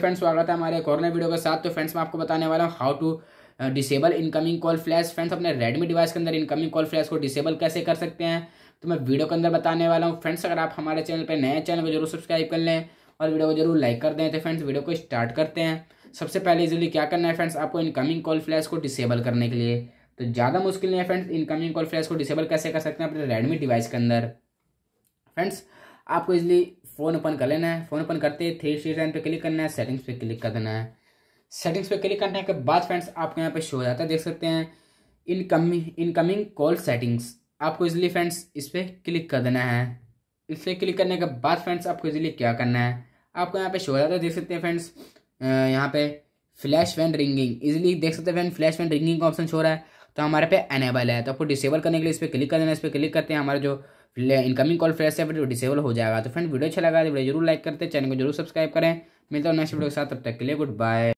friends स्वागत है हमारे एक और नए वीडियो के साथ तो फ्रेंड्स मैं आपको बताने वाला हूँ how to disable incoming call flash friends अपने रेडमी डिवाइस के अंदर इनकमिंग कॉल फ्लैश को डिसेबल कैसे कर सकते हैं तो मैं वीडियो के अंदर बताने वाला हूँ फ्रेंड्स अगर आप हमारे चैनल पर नए चैनल को जरूर सब्सक्राइब कर लें और वीडियो को जरूर लाइक कर दें तो फ्रेंड्स वीडियो को स्टार्ट करते हैं सबसे पहले इजिली क्या करना है फ्रेंड्स आपको इनकमिंग कॉल फ्लैश को डिसेबल करने के लिए तो ज़्यादा मुश्किल नहीं है फ्रेंड्स इनकमिंग कॉल फ्लैश को डिसेबल कैसे कर सकते हैं अपने रेडमी डिवाइस के अंदर फ्रेंड्स आपको इजिली फ़ोन ओपन कर लेना है फ़ोन ओपन करते ही थ्री सी लाइन पर क्लिक करना है सेटिंग्स पे क्लिक कर देना है सेटिंग्स पे क्लिक करने के बाद फ्रेंड्स आपको यहाँ पे शो हो जाता है देख सकते हैं इनकमिंग इनकमिंग कॉल सेटिंग्स आपको इजिली फ्रेंड्स इस पर क्लिक कर देना है इस पर क्लिक करने के बाद फ्रेंड्स आपको इजिली क्या करना है आपको यहाँ पे शो हो जाता है देख सकते हैं फ्रेंड्स यहाँ पे फ्लैश वैन रिंगिंग इजिली देख सकते हैं फ्रेंड फ्लैश वैन रिंगिंग का ऑप्शन शो रहा है तो हमारे पे एनेबल है तो आपको डिसेबल करने के लिए इस पर क्लिक कर देना है इस पर क्लिक करते हैं हमारा जो इनकमिंग कॉल फ्रेश है डिसेबल हो जाएगा तो फ्रेंड वीडियो अच्छा लगा तो वीडियो जरूर लाइक करते चैनल को जरूर सब्सक्राइब करें मिलता हूँ नेक्स्ट वीडियो के साथ तब तक के लिए गुड बाय